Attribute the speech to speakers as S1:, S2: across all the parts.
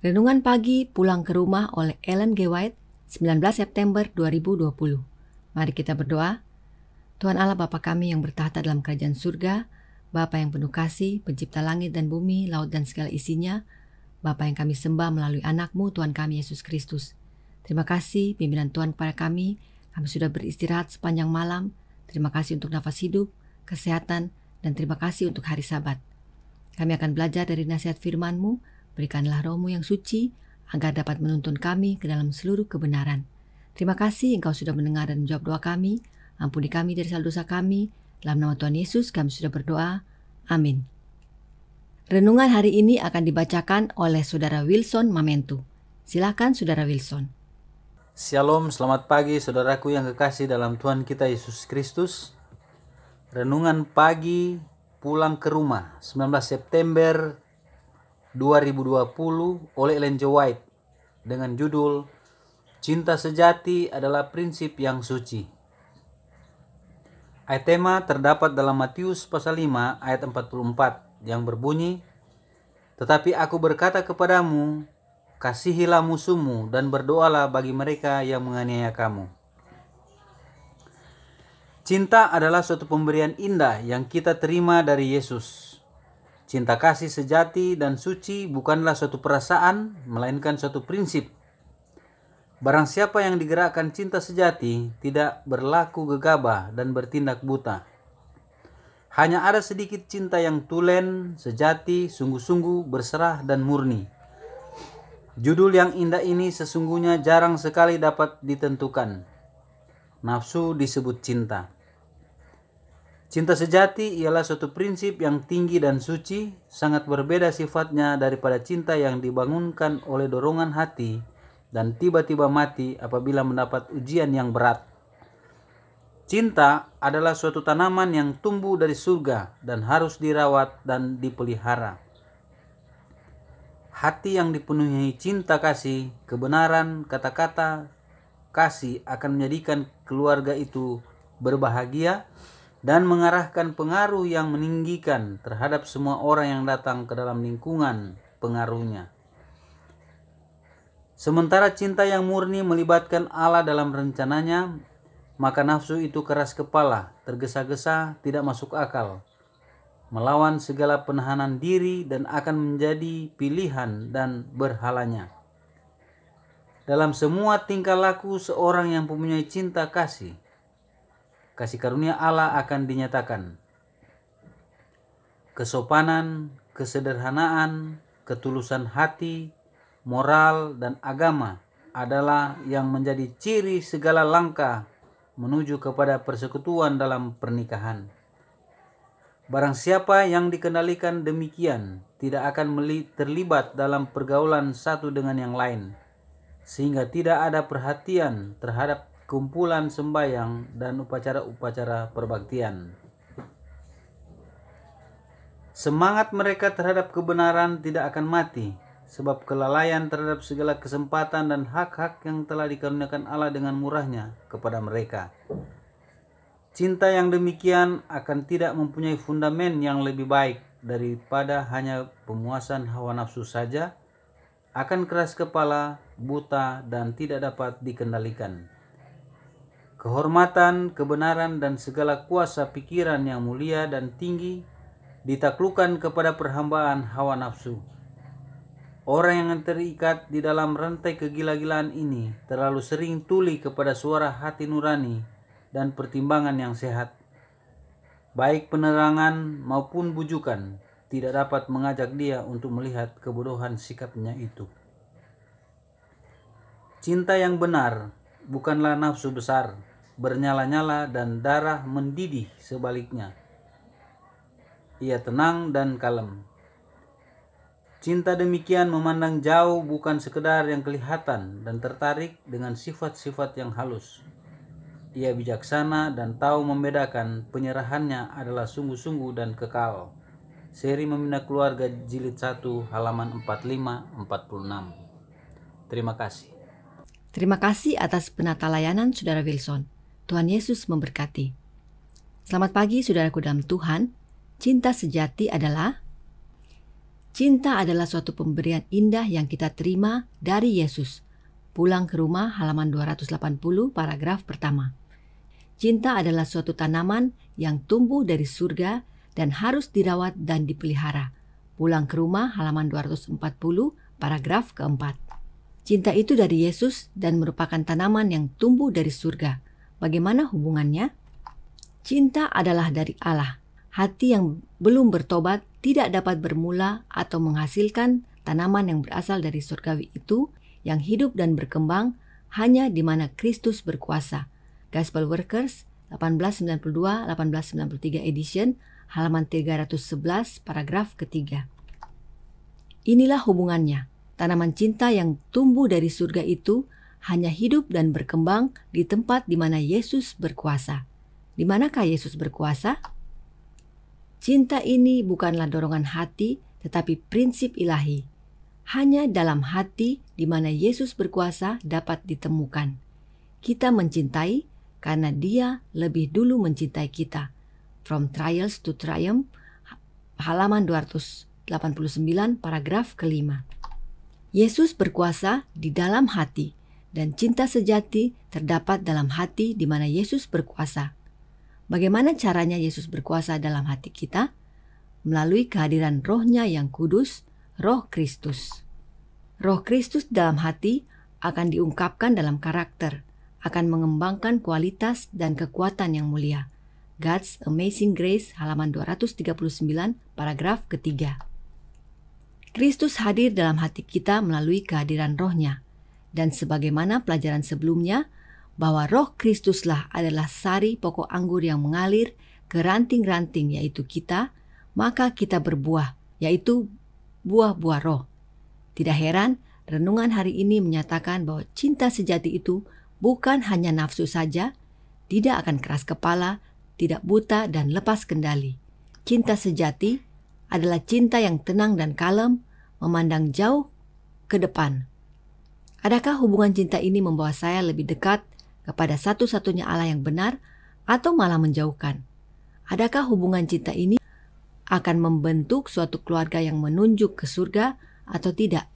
S1: Renungan pagi pulang ke rumah oleh Ellen G. White, 19 September 2020. Mari kita berdoa. Tuhan Allah Bapa kami yang bertahta dalam kerajaan surga, Bapa yang penuh kasih, pencipta langit dan bumi, laut dan segala isinya, Bapa yang kami sembah melalui anakmu Tuhan kami Yesus Kristus. Terima kasih pimpinan Tuhan kepada kami, kami sudah beristirahat sepanjang malam. Terima kasih untuk nafas hidup, kesehatan, dan terima kasih untuk hari sabat. Kami akan belajar dari nasihat FirmanMu. Berikanlah rohmu yang suci, agar dapat menuntun kami ke dalam seluruh kebenaran. Terima kasih engkau sudah mendengar dan menjawab doa kami. Ampuni kami dari segala dosa kami. Dalam nama Tuhan Yesus kami sudah berdoa. Amin. Renungan hari ini akan dibacakan oleh Saudara Wilson Mamentu. Silakan Saudara Wilson.
S2: Shalom, selamat pagi saudaraku yang kekasih dalam Tuhan kita Yesus Kristus. Renungan pagi pulang ke rumah 19 September 2020 oleh Ellen G. White dengan judul Cinta Sejati adalah Prinsip yang Suci. Ayat tema terdapat dalam Matius pasal 5 ayat 44 yang berbunyi, Tetapi aku berkata kepadamu, kasihilah musuhmu dan berdoalah bagi mereka yang menganiaya kamu. Cinta adalah suatu pemberian indah yang kita terima dari Yesus Cinta kasih sejati dan suci bukanlah suatu perasaan, melainkan suatu prinsip. Barang siapa yang digerakkan cinta sejati tidak berlaku gegabah dan bertindak buta. Hanya ada sedikit cinta yang tulen, sejati, sungguh-sungguh, berserah, dan murni. Judul yang indah ini sesungguhnya jarang sekali dapat ditentukan. Nafsu disebut cinta. Cinta sejati ialah suatu prinsip yang tinggi dan suci, sangat berbeda sifatnya daripada cinta yang dibangunkan oleh dorongan hati dan tiba-tiba mati apabila mendapat ujian yang berat. Cinta adalah suatu tanaman yang tumbuh dari surga dan harus dirawat dan dipelihara. Hati yang dipenuhi cinta kasih, kebenaran, kata-kata kasih akan menjadikan keluarga itu berbahagia dan mengarahkan pengaruh yang meninggikan terhadap semua orang yang datang ke dalam lingkungan pengaruhnya. Sementara cinta yang murni melibatkan Allah dalam rencananya, maka nafsu itu keras kepala, tergesa-gesa, tidak masuk akal, melawan segala penahanan diri dan akan menjadi pilihan dan berhalanya. Dalam semua tingkah laku seorang yang mempunyai cinta kasih, kasih karunia Allah akan dinyatakan. Kesopanan, kesederhanaan, ketulusan hati, moral, dan agama adalah yang menjadi ciri segala langkah menuju kepada persekutuan dalam pernikahan. Barang siapa yang dikendalikan demikian tidak akan terlibat dalam pergaulan satu dengan yang lain, sehingga tidak ada perhatian terhadap kumpulan sembayang dan upacara-upacara perbaktian. Semangat mereka terhadap kebenaran tidak akan mati, sebab kelalaian terhadap segala kesempatan dan hak-hak yang telah dikaruniakan Allah dengan murahnya kepada mereka. Cinta yang demikian akan tidak mempunyai fundamen yang lebih baik daripada hanya pemuasan hawa nafsu saja, akan keras kepala, buta, dan tidak dapat dikendalikan kehormatan, kebenaran, dan segala kuasa pikiran yang mulia dan tinggi ditaklukkan kepada perhambaan hawa nafsu. Orang yang terikat di dalam rantai kegila-gilaan ini terlalu sering tuli kepada suara hati nurani dan pertimbangan yang sehat. Baik penerangan maupun bujukan tidak dapat mengajak dia untuk melihat kebodohan sikapnya itu. Cinta yang benar bukanlah nafsu besar, bernyala-nyala dan darah mendidih sebaliknya. Ia tenang dan kalem. Cinta demikian memandang jauh bukan sekedar yang kelihatan dan tertarik dengan sifat-sifat yang halus. Ia bijaksana dan tahu membedakan penyerahannya adalah sungguh-sungguh dan kekal. Seri Memina Keluarga Jilid 1 halaman 45-46. Terima kasih.
S1: Terima kasih atas penata layanan Saudara Wilson. Tuhan Yesus memberkati. Selamat pagi saudaraku dalam Tuhan. Cinta sejati adalah Cinta adalah suatu pemberian indah yang kita terima dari Yesus. Pulang ke rumah halaman 280 paragraf pertama. Cinta adalah suatu tanaman yang tumbuh dari surga dan harus dirawat dan dipelihara. Pulang ke rumah halaman 240 paragraf keempat. Cinta itu dari Yesus dan merupakan tanaman yang tumbuh dari surga Bagaimana hubungannya? Cinta adalah dari Allah. Hati yang belum bertobat tidak dapat bermula atau menghasilkan tanaman yang berasal dari surgawi itu yang hidup dan berkembang hanya di mana Kristus berkuasa. Gospel Workers 1892-1893 edition halaman 311 paragraf ketiga. Inilah hubungannya. Tanaman cinta yang tumbuh dari surga itu hanya hidup dan berkembang di tempat di mana Yesus berkuasa. Di manakah Yesus berkuasa? Cinta ini bukanlah dorongan hati, tetapi prinsip ilahi. Hanya dalam hati di mana Yesus berkuasa dapat ditemukan. Kita mencintai karena Dia lebih dulu mencintai kita. From Trials to Triumph, halaman 289, paragraf kelima. Yesus berkuasa di dalam hati dan cinta sejati terdapat dalam hati di mana Yesus berkuasa. Bagaimana caranya Yesus berkuasa dalam hati kita? Melalui kehadiran rohnya yang kudus, roh Kristus. Roh Kristus dalam hati akan diungkapkan dalam karakter, akan mengembangkan kualitas dan kekuatan yang mulia. God's Amazing Grace halaman 239 paragraf ketiga. Kristus hadir dalam hati kita melalui kehadiran rohnya. nya dan sebagaimana pelajaran sebelumnya, bahwa roh Kristuslah adalah sari pokok anggur yang mengalir ke ranting-ranting yaitu kita, maka kita berbuah, yaitu buah-buah roh. Tidak heran, renungan hari ini menyatakan bahwa cinta sejati itu bukan hanya nafsu saja, tidak akan keras kepala, tidak buta dan lepas kendali. Cinta sejati adalah cinta yang tenang dan kalem, memandang jauh ke depan, Adakah hubungan cinta ini membawa saya lebih dekat kepada satu-satunya Allah yang benar atau malah menjauhkan? Adakah hubungan cinta ini akan membentuk suatu keluarga yang menunjuk ke surga atau tidak?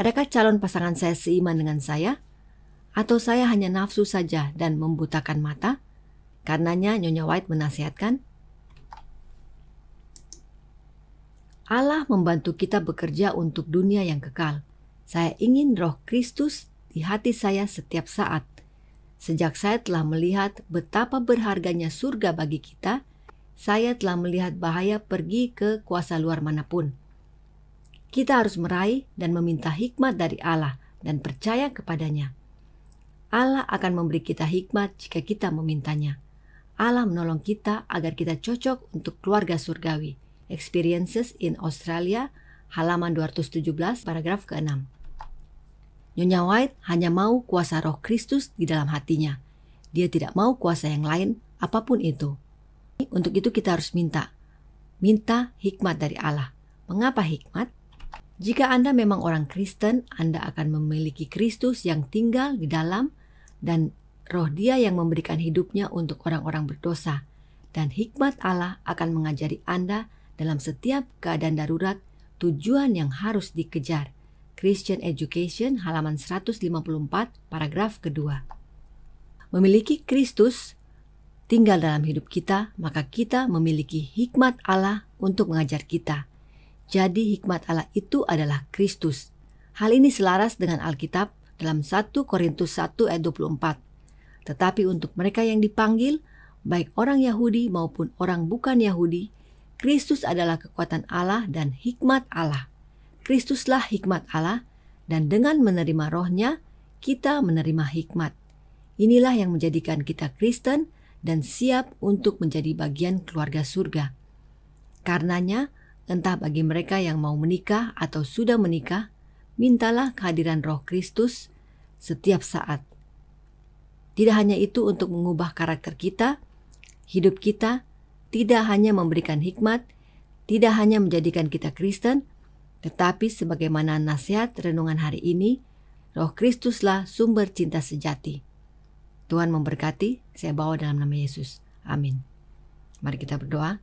S1: Adakah calon pasangan saya seiman dengan saya? Atau saya hanya nafsu saja dan membutakan mata? Karenanya Nyonya White menasihatkan, Allah membantu kita bekerja untuk dunia yang kekal – saya ingin roh Kristus di hati saya setiap saat. Sejak saya telah melihat betapa berharganya surga bagi kita, saya telah melihat bahaya pergi ke kuasa luar manapun. Kita harus meraih dan meminta hikmat dari Allah dan percaya kepadanya. Allah akan memberi kita hikmat jika kita memintanya. Allah menolong kita agar kita cocok untuk keluarga surgawi. Experiences in Australia, halaman 217, paragraf ke-6. Nyonya White hanya mau kuasa roh Kristus di dalam hatinya. Dia tidak mau kuasa yang lain, apapun itu. Untuk itu kita harus minta. Minta hikmat dari Allah. Mengapa hikmat? Jika Anda memang orang Kristen, Anda akan memiliki Kristus yang tinggal di dalam dan roh dia yang memberikan hidupnya untuk orang-orang berdosa. Dan hikmat Allah akan mengajari Anda dalam setiap keadaan darurat tujuan yang harus dikejar. Christian Education halaman 154 paragraf kedua. Memiliki Kristus tinggal dalam hidup kita, maka kita memiliki hikmat Allah untuk mengajar kita. Jadi hikmat Allah itu adalah Kristus. Hal ini selaras dengan Alkitab dalam 1 Korintus 1 ayat 24. Tetapi untuk mereka yang dipanggil, baik orang Yahudi maupun orang bukan Yahudi, Kristus adalah kekuatan Allah dan hikmat Allah. Kristuslah hikmat Allah, dan dengan menerima rohnya, kita menerima hikmat. Inilah yang menjadikan kita Kristen dan siap untuk menjadi bagian keluarga surga. Karenanya, entah bagi mereka yang mau menikah atau sudah menikah, mintalah kehadiran roh Kristus setiap saat. Tidak hanya itu untuk mengubah karakter kita, hidup kita, tidak hanya memberikan hikmat, tidak hanya menjadikan kita Kristen, tetapi sebagaimana nasihat renungan hari ini, Roh Kristuslah sumber cinta sejati. Tuhan memberkati, saya bawa dalam nama Yesus. Amin. Mari kita berdoa.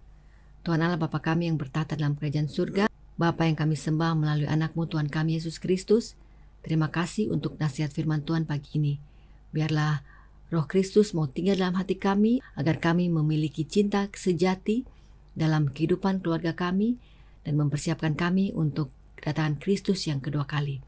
S1: Tuhan Allah Bapa kami yang bertata dalam kerajaan surga, Bapa yang kami sembah melalui anakmu Tuhan kami Yesus Kristus, terima kasih untuk nasihat firman Tuhan pagi ini. Biarlah Roh Kristus mau tinggal dalam hati kami agar kami memiliki cinta sejati dalam kehidupan keluarga kami, dan mempersiapkan kami untuk kedatangan Kristus yang kedua kali.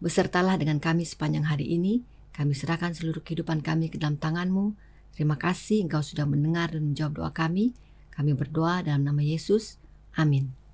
S1: Besertalah dengan kami sepanjang hari ini, kami serahkan seluruh kehidupan kami ke dalam tanganmu. Terima kasih engkau sudah mendengar dan menjawab doa kami. Kami berdoa dalam nama Yesus. Amin.